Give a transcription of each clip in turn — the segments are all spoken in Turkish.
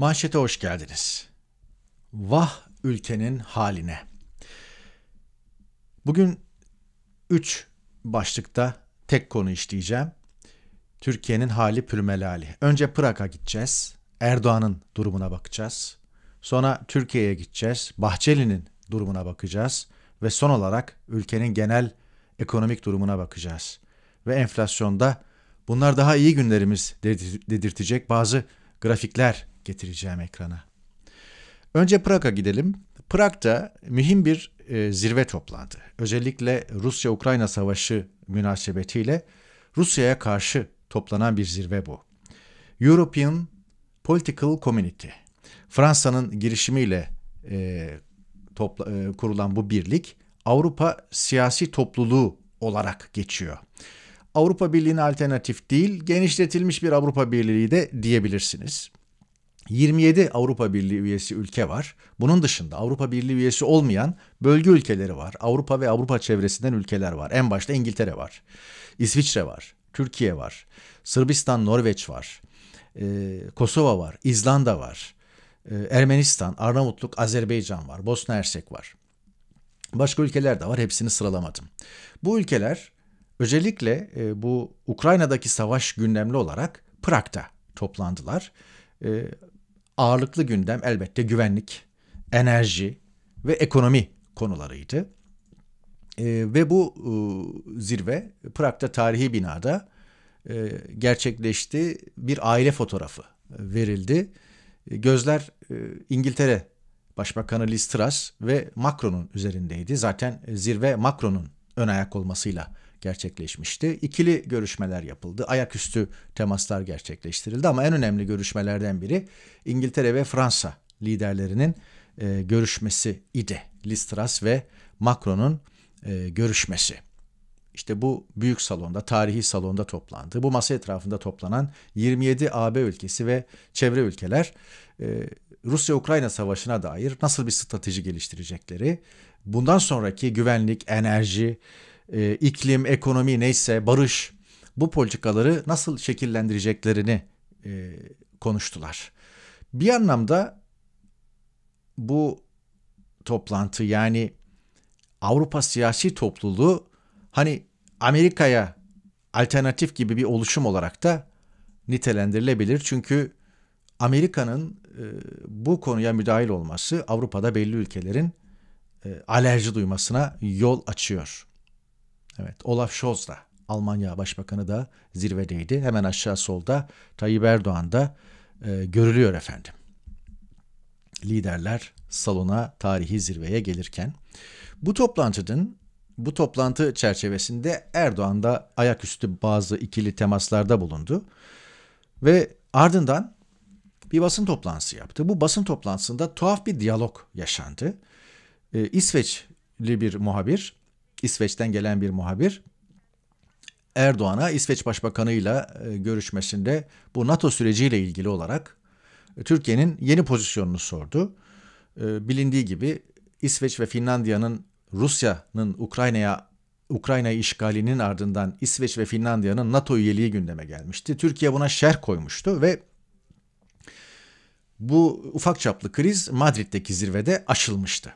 Manşete hoş geldiniz. Vah ülkenin haline. Bugün 3 başlıkta tek konu işleyeceğim. Türkiye'nin hali pürmelali. Önce Prag'a gideceğiz. Erdoğan'ın durumuna bakacağız. Sonra Türkiye'ye gideceğiz. Bahçeli'nin durumuna bakacağız. Ve son olarak ülkenin genel ekonomik durumuna bakacağız. Ve enflasyonda bunlar daha iyi günlerimiz dedirtecek bazı grafikler getireceğim ekrana. Önce Prag'a gidelim. Prag'da mühim bir e, zirve toplandı. Özellikle Rusya-Ukrayna savaşı münasebetiyle Rusya'ya karşı toplanan bir zirve bu. European Political Community. Fransa'nın girişimiyle e, topla, e, kurulan bu birlik Avrupa Siyasi Topluluğu olarak geçiyor. Avrupa Birliği'ne alternatif değil, genişletilmiş bir Avrupa Birliği de diyebilirsiniz. 27 Avrupa Birliği üyesi ülke var. Bunun dışında Avrupa Birliği üyesi olmayan bölge ülkeleri var. Avrupa ve Avrupa çevresinden ülkeler var. En başta İngiltere var. İsviçre var. Türkiye var. Sırbistan, Norveç var. Ee, Kosova var. İzlanda var. Ee, Ermenistan, Arnavutluk, Azerbaycan var. Bosna Hersek var. Başka ülkeler de var. Hepsini sıralamadım. Bu ülkeler özellikle e, bu Ukrayna'daki savaş gündemli olarak Prag'da toplandılar. E, ağırlıklı gündem elbette güvenlik, enerji ve ekonomi konularıydı. E, ve bu e, zirve Prag'da tarihi binada e, gerçekleşti. Bir aile fotoğrafı verildi. E, gözler e, İngiltere Başbakanı Liz Truss ve Macron'un üzerindeydi. Zaten zirve Macron'un ön ayak olmasıyla gerçekleşmişti. İkili görüşmeler yapıldı. Ayaküstü temaslar gerçekleştirildi ama en önemli görüşmelerden biri İngiltere ve Fransa liderlerinin e, görüşmesi idi. Listras ve Macron'un e, görüşmesi. İşte bu büyük salonda, tarihi salonda toplandı. Bu masa etrafında toplanan 27 AB ülkesi ve çevre ülkeler e, Rusya-Ukrayna savaşına dair nasıl bir strateji geliştirecekleri, bundan sonraki güvenlik, enerji, e, iklim, ekonomi neyse barış bu politikaları nasıl şekillendireceklerini e, konuştular. Bir anlamda bu toplantı yani Avrupa siyasi topluluğu hani Amerika'ya alternatif gibi bir oluşum olarak da nitelendirilebilir. Çünkü Amerika'nın e, bu konuya müdahil olması Avrupa'da belli ülkelerin e, alerji duymasına yol açıyor. Evet, Olaf Scholz da Almanya Başbakanı da zirvedeydi. Hemen aşağı solda Tayyip Erdoğan da e, görülüyor efendim. Liderler salona tarihi zirveye gelirken bu toplantının bu toplantı çerçevesinde Erdoğan da ayaküstü bazı ikili temaslarda bulundu ve ardından bir basın toplantısı yaptı. Bu basın toplantısında tuhaf bir diyalog yaşandı. E, İsveçli bir muhabir İsveç'ten gelen bir muhabir. Erdoğan'a İsveç Başbakanı ile görüşmesinde bu NATO süreciyle ilgili olarak e, Türkiye'nin yeni pozisyonunu sordu. E, bilindiği gibi İsveç ve Finlandiya'nın Rusya'nın Ukrayna'ya Ukrayna işgalinin ardından İsveç ve Finlandiya'nın NATO üyeliği gündeme gelmişti. Türkiye buna şer koymuştu ve bu ufak çaplı kriz Madrid'deki zirvede aşılmıştı.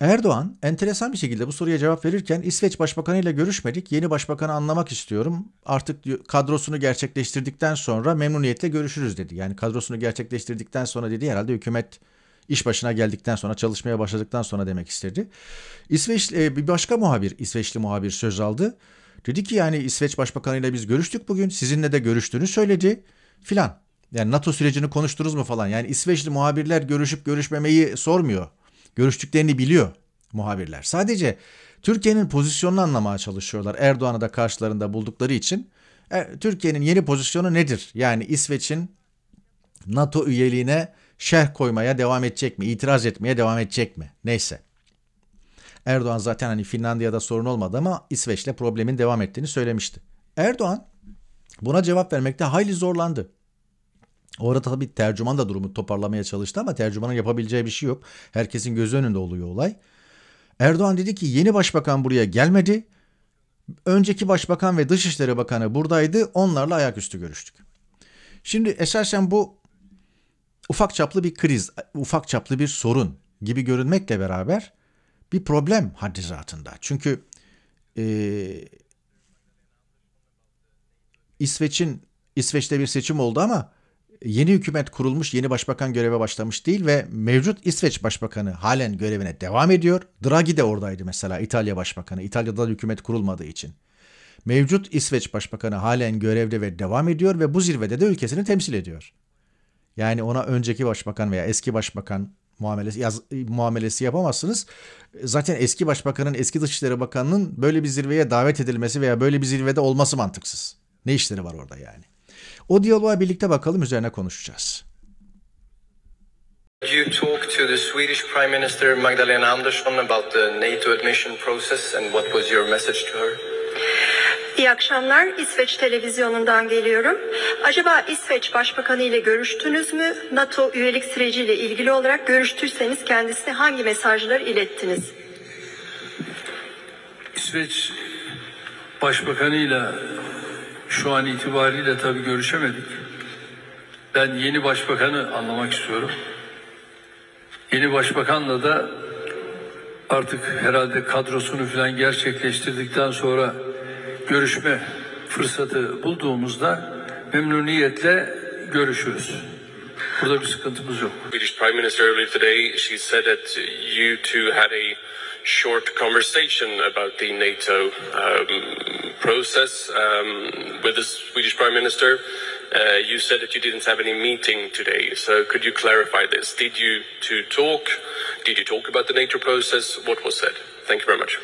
Erdoğan enteresan bir şekilde bu soruya cevap verirken İsveç Başbakanı ile görüşmedik. Yeni başbakanı anlamak istiyorum. Artık kadrosunu gerçekleştirdikten sonra memnuniyetle görüşürüz dedi. Yani kadrosunu gerçekleştirdikten sonra dedi herhalde hükümet iş başına geldikten sonra çalışmaya başladıktan sonra demek istedi. İsveç e, bir başka muhabir, İsveçli muhabir söz aldı. Dedi ki yani İsveç Başbakanı ile biz görüştük bugün. Sizinle de görüştüğünü söyledi filan. Yani NATO sürecini konuşturuz mu falan. Yani İsveçli muhabirler görüşüp görüşmemeyi sormuyor Görüştüklerini biliyor muhabirler. Sadece Türkiye'nin pozisyonunu anlamaya çalışıyorlar. Erdoğan'ı da karşılarında buldukları için. E, Türkiye'nin yeni pozisyonu nedir? Yani İsveç'in NATO üyeliğine şerh koymaya devam edecek mi? İtiraz etmeye devam edecek mi? Neyse. Erdoğan zaten hani Finlandiya'da sorun olmadı ama İsveç'le problemin devam ettiğini söylemişti. Erdoğan buna cevap vermekte hayli zorlandı. Orada tabii tercüman da durumu toparlamaya çalıştı ama tercümanın yapabileceği bir şey yok. Herkesin gözü önünde oluyor olay. Erdoğan dedi ki yeni başbakan buraya gelmedi. Önceki başbakan ve dışişleri bakanı buradaydı. Onlarla ayaküstü görüştük. Şimdi esasen bu ufak çaplı bir kriz, ufak çaplı bir sorun gibi görünmekle beraber bir problem haddi zatında. Çünkü e, İsveç'in İsveç'te bir seçim oldu ama yeni hükümet kurulmuş, yeni başbakan göreve başlamış değil ve mevcut İsveç başbakanı halen görevine devam ediyor. Draghi de oradaydı mesela İtalya başbakanı. İtalya'da da hükümet kurulmadığı için. Mevcut İsveç başbakanı halen görevde ve devam ediyor ve bu zirvede de ülkesini temsil ediyor. Yani ona önceki başbakan veya eski başbakan muamelesi, yaz, muamelesi yapamazsınız. Zaten eski başbakanın, eski dışişleri bakanının böyle bir zirveye davet edilmesi veya böyle bir zirvede olması mantıksız. Ne işleri var orada yani? O diyaloğa birlikte bakalım üzerine konuşacağız. You talked to the Swedish Prime Minister Magdalena Andersson about the NATO admission process and what was your message to her? İyi akşamlar. İsveç televizyonundan geliyorum. Acaba İsveç Başbakanı ile görüştünüz mü? NATO üyelik süreciyle ilgili olarak görüştüyseniz kendisine hangi mesajları ilettiniz? İsveç Başbakanı ile şu an itibariyle tabii görüşemedik. Ben yeni başbakanı anlamak istiyorum. Yeni başbakanla da artık herhalde kadrosunu falan gerçekleştirdikten sonra görüşme fırsatı bulduğumuzda memnuniyetle görüşürüz. Burada bir sıkıntımız yok. British Prime Minister earlier today she said that you two had a short conversation about the NATO um, process um, with the Swedish Prime Minister. Uh, you said that you didn't have any meeting today, so could you clarify this? Did you to talk? Did you talk about the NATO process? What was said? Thank you very much.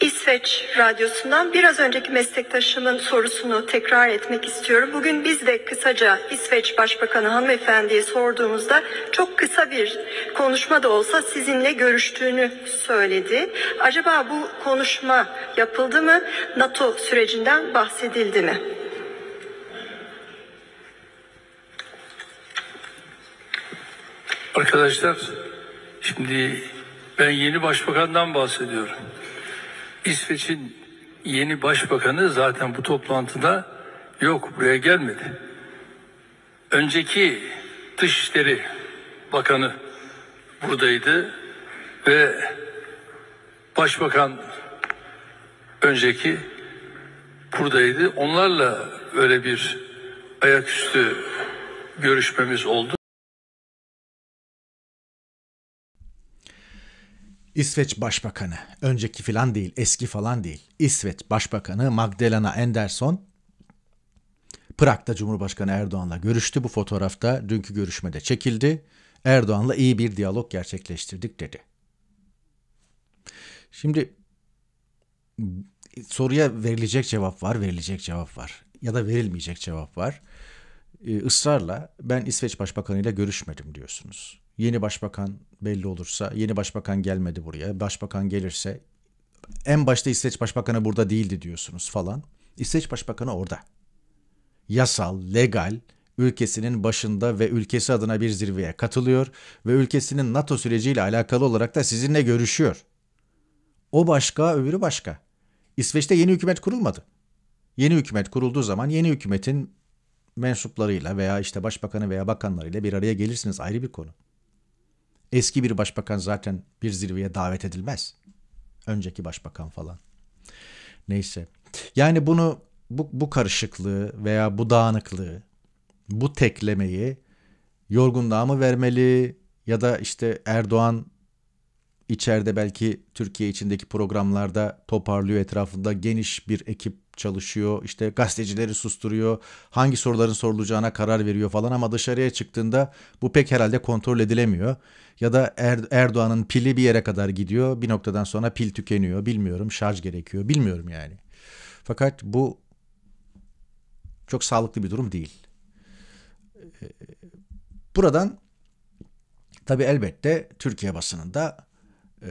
İsveç Radyosu'ndan biraz önceki meslektaşımın sorusunu tekrar etmek istiyorum. Bugün biz de kısaca İsveç Başbakanı hanımefendiye sorduğumuzda çok kısa bir konuşma da olsa sizinle görüştüğünü söyledi. Acaba bu konuşma yapıldı mı? NATO sürecinden bahsedildi mi? Arkadaşlar şimdi ben yeni başbakandan bahsediyorum. İsveç'in yeni başbakanı zaten bu toplantıda yok buraya gelmedi. Önceki Dışişleri Bakanı buradaydı ve Başbakan önceki buradaydı. Onlarla öyle bir ayaküstü görüşmemiz oldu. İsveç Başbakanı, önceki filan değil, eski falan değil. İsveç Başbakanı Magdalena Anderson Prag'da Cumhurbaşkanı Erdoğan'la görüştü. Bu fotoğrafta dünkü görüşmede çekildi. Erdoğan'la iyi bir diyalog gerçekleştirdik dedi. Şimdi soruya verilecek cevap var, verilecek cevap var ya da verilmeyecek cevap var. Ee, ben İsveç Başbakanı ile görüşmedim diyorsunuz. Yeni başbakan belli olursa, yeni başbakan gelmedi buraya. Başbakan gelirse en başta İsveç Başbakanı burada değildi diyorsunuz falan. İsveç Başbakanı orada. Yasal, legal, ülkesinin başında ve ülkesi adına bir zirveye katılıyor ve ülkesinin NATO süreciyle alakalı olarak da sizinle görüşüyor. O başka, öbürü başka. İsveç'te yeni hükümet kurulmadı. Yeni hükümet kurulduğu zaman yeni hükümetin mensuplarıyla veya işte başbakanı veya bakanlarıyla bir araya gelirsiniz ayrı bir konu. Eski bir başbakan zaten bir zirveye davet edilmez. Önceki başbakan falan. Neyse. Yani bunu bu, bu karışıklığı veya bu dağınıklığı, bu teklemeyi yorgunluğa mı vermeli ya da işte Erdoğan içeride belki Türkiye içindeki programlarda toparlıyor etrafında geniş bir ekip çalışıyor. İşte gazetecileri susturuyor. Hangi soruların sorulacağına karar veriyor falan ama dışarıya çıktığında bu pek herhalde kontrol edilemiyor. Ya da er, Erdoğan'ın pili bir yere kadar gidiyor. Bir noktadan sonra pil tükeniyor. Bilmiyorum şarj gerekiyor. Bilmiyorum yani. Fakat bu çok sağlıklı bir durum değil. Ee, buradan tabi elbette Türkiye basınında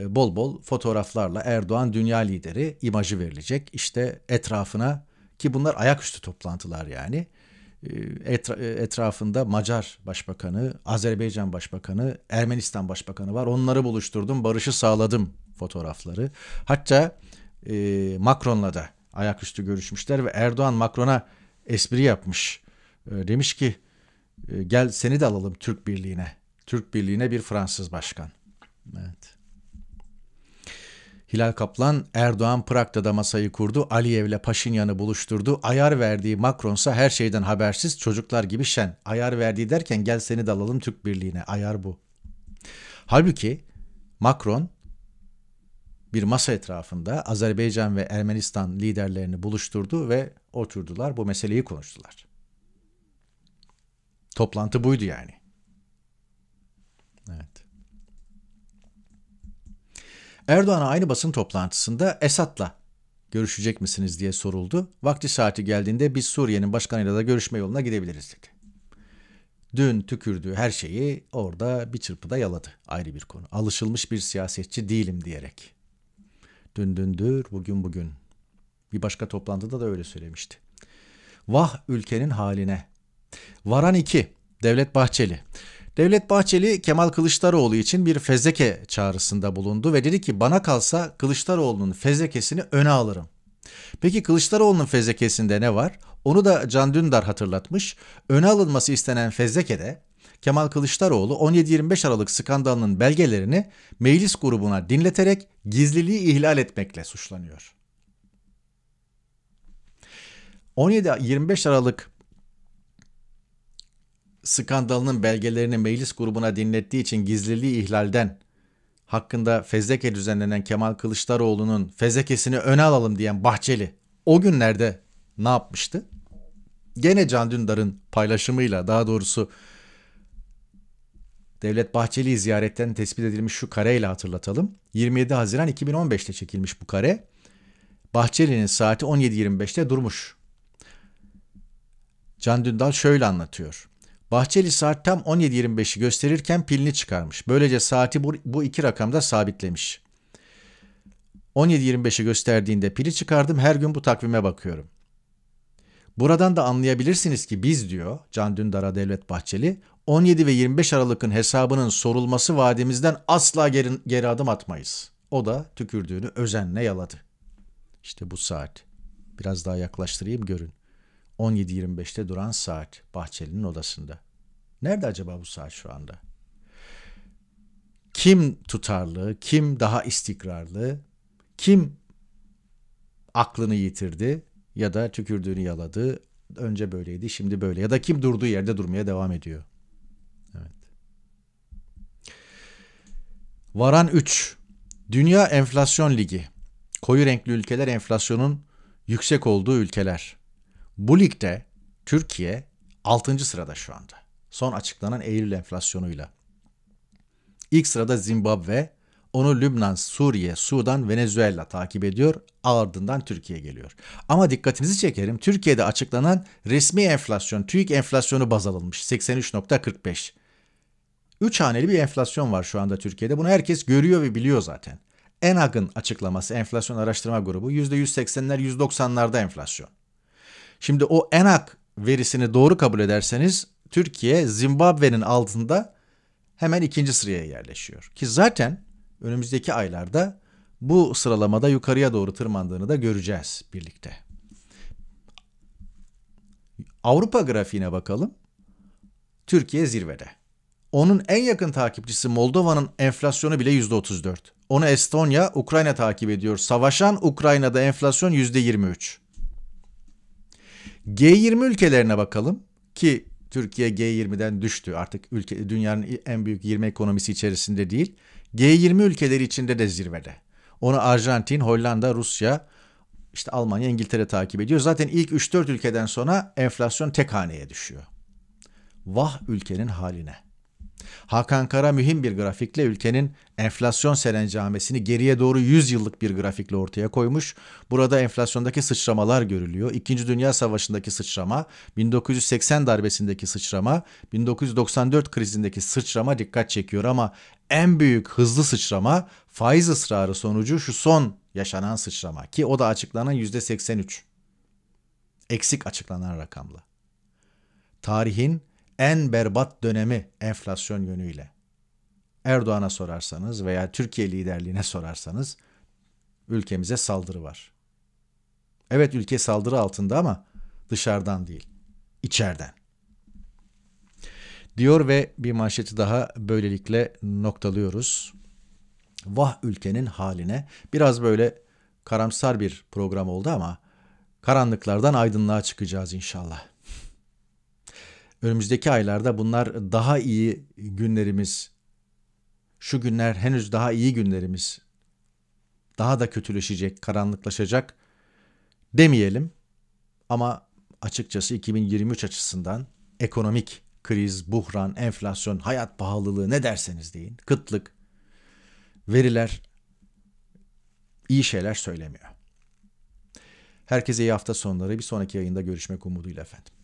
e, bol bol fotoğraflarla Erdoğan dünya lideri imajı verilecek. İşte etrafına ki bunlar ayaküstü toplantılar yani. E, etra, e, etrafında Macar Başbakanı, Azerbaycan Başbakanı, Ermenistan Başbakanı var. Onları buluşturdum, barışı sağladım fotoğrafları. Hatta e, Macron'la da ayaküstü görüşmüşler ve Erdoğan Macron'a espri yapmış. E, demiş ki e, gel seni de alalım Türk Birliği'ne. Türk Birliği'ne bir Fransız başkan. Evet. Hilal Kaplan, Erdoğan Prag'da da masayı kurdu, Aliyev'le Paşinyan'ı buluşturdu. Ayar verdiği Macron'sa her şeyden habersiz, çocuklar gibi şen. Ayar verdiği derken gel seni de alalım Türk Birliği'ne. Ayar bu. Halbuki Macron bir masa etrafında Azerbaycan ve Ermenistan liderlerini buluşturdu ve oturdular bu meseleyi konuştular. Toplantı buydu yani. Erdoğan'a aynı basın toplantısında Esat'la görüşecek misiniz diye soruldu. Vakti saati geldiğinde biz Suriye'nin başkanıyla da görüşme yoluna gidebiliriz dedi. Dün tükürdüğü her şeyi orada bir çırpıda yaladı. Ayrı bir konu. Alışılmış bir siyasetçi değilim diyerek. Dün dündür, bugün bugün. Bir başka toplantıda da öyle söylemişti. Vah ülkenin haline. Varan 2. Devlet Bahçeli. Devlet Bahçeli Kemal Kılıçdaroğlu için bir fezleke çağrısında bulundu ve dedi ki bana kalsa Kılıçdaroğlu'nun fezlekesini öne alırım. Peki Kılıçdaroğlu'nun fezlekesinde ne var? Onu da Can Dündar hatırlatmış. Öne alınması istenen fezlekede Kemal Kılıçdaroğlu 17-25 Aralık skandalının belgelerini meclis grubuna dinleterek gizliliği ihlal etmekle suçlanıyor. 17-25 Aralık skandalının belgelerini meclis grubuna dinlettiği için gizliliği ihlalden hakkında fezleke düzenlenen Kemal Kılıçdaroğlu'nun fezlekesini öne alalım diyen Bahçeli o günlerde ne yapmıştı? Gene Can Dündar'ın paylaşımıyla daha doğrusu Devlet Bahçeli'yi ziyaretten tespit edilmiş şu kareyle hatırlatalım. 27 Haziran 2015'te çekilmiş bu kare. Bahçeli'nin saati 17.25'te durmuş. Can Dündar şöyle anlatıyor. Bahçeli saat tam 17.25'i gösterirken pilini çıkarmış. Böylece saati bu, iki rakamda sabitlemiş. 17.25'i gösterdiğinde pili çıkardım her gün bu takvime bakıyorum. Buradan da anlayabilirsiniz ki biz diyor Can Dündar'a Devlet Bahçeli 17 ve 25 Aralık'ın hesabının sorulması vaadimizden asla geri, geri adım atmayız. O da tükürdüğünü özenle yaladı. İşte bu saat. Biraz daha yaklaştırayım görün. 17.25'te duran saat Bahçeli'nin odasında. Nerede acaba bu saat şu anda? Kim tutarlı, kim daha istikrarlı, kim aklını yitirdi ya da tükürdüğünü yaladı. Önce böyleydi, şimdi böyle. Ya da kim durduğu yerde durmaya devam ediyor. Evet. Varan 3. Dünya Enflasyon Ligi. Koyu renkli ülkeler enflasyonun yüksek olduğu ülkeler. Bu ligde Türkiye 6. sırada şu anda. Son açıklanan Eylül enflasyonuyla. İlk sırada Zimbabwe, onu Lübnan, Suriye, Sudan, Venezuela takip ediyor. Ardından Türkiye geliyor. Ama dikkatinizi çekerim. Türkiye'de açıklanan resmi enflasyon, TÜİK enflasyonu baz alınmış. 83.45. Üç haneli bir enflasyon var şu anda Türkiye'de. Bunu herkes görüyor ve biliyor zaten. ENAG'ın açıklaması enflasyon araştırma grubu %180'ler %90'larda enflasyon. Şimdi o ENAK verisini doğru kabul ederseniz Türkiye Zimbabwe'nin altında hemen ikinci sıraya yerleşiyor. Ki zaten önümüzdeki aylarda bu sıralamada yukarıya doğru tırmandığını da göreceğiz birlikte. Avrupa grafiğine bakalım. Türkiye zirvede. Onun en yakın takipçisi Moldova'nın enflasyonu bile %34. Onu Estonya, Ukrayna takip ediyor. Savaşan Ukrayna'da enflasyon %23. G20 ülkelerine bakalım ki Türkiye G20'den düştü. Artık ülke dünyanın en büyük 20 ekonomisi içerisinde değil. G20 ülkeleri içinde de zirvede. Onu Arjantin, Hollanda, Rusya, işte Almanya, İngiltere takip ediyor. Zaten ilk 3-4 ülkeden sonra enflasyon tek haneye düşüyor. Vah ülkenin haline. Hakan Kara mühim bir grafikle ülkenin enflasyon serencamesini geriye doğru 100 yıllık bir grafikle ortaya koymuş. Burada enflasyondaki sıçramalar görülüyor. İkinci Dünya Savaşı'ndaki sıçrama, 1980 darbesindeki sıçrama, 1994 krizindeki sıçrama dikkat çekiyor ama en büyük hızlı sıçrama faiz ısrarı sonucu şu son yaşanan sıçrama ki o da açıklanan %83. Eksik açıklanan rakamla. Tarihin en berbat dönemi enflasyon yönüyle. Erdoğan'a sorarsanız veya Türkiye liderliğine sorarsanız ülkemize saldırı var. Evet ülke saldırı altında ama dışarıdan değil, içeriden. Diyor ve bir manşeti daha böylelikle noktalıyoruz. Vah ülkenin haline biraz böyle karamsar bir program oldu ama karanlıklardan aydınlığa çıkacağız inşallah. Önümüzdeki aylarda bunlar daha iyi günlerimiz. Şu günler henüz daha iyi günlerimiz. Daha da kötüleşecek, karanlıklaşacak demeyelim. Ama açıkçası 2023 açısından ekonomik kriz, buhran, enflasyon, hayat pahalılığı ne derseniz deyin, kıtlık, veriler iyi şeyler söylemiyor. Herkese iyi hafta sonları. Bir sonraki yayında görüşmek umuduyla efendim.